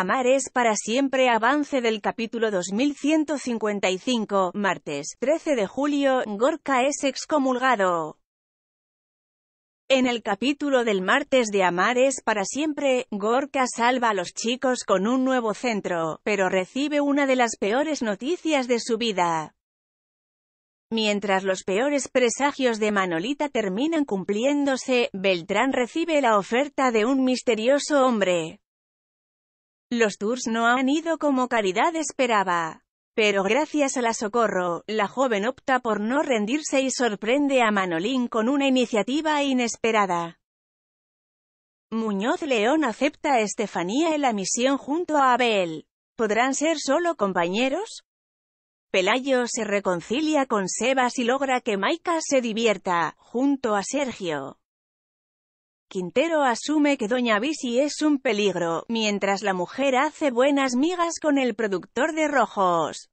Amar es para siempre avance del capítulo 2155, martes 13 de julio, Gorka es excomulgado. En el capítulo del martes de Amar es para siempre, Gorka salva a los chicos con un nuevo centro, pero recibe una de las peores noticias de su vida. Mientras los peores presagios de Manolita terminan cumpliéndose, Beltrán recibe la oferta de un misterioso hombre, los tours no han ido como Caridad esperaba. Pero gracias a la socorro, la joven opta por no rendirse y sorprende a Manolín con una iniciativa inesperada. Muñoz León acepta a Estefanía en la misión junto a Abel. ¿Podrán ser solo compañeros? Pelayo se reconcilia con Sebas y logra que Maika se divierta, junto a Sergio. Quintero asume que Doña Bisi es un peligro, mientras la mujer hace buenas migas con el productor de rojos.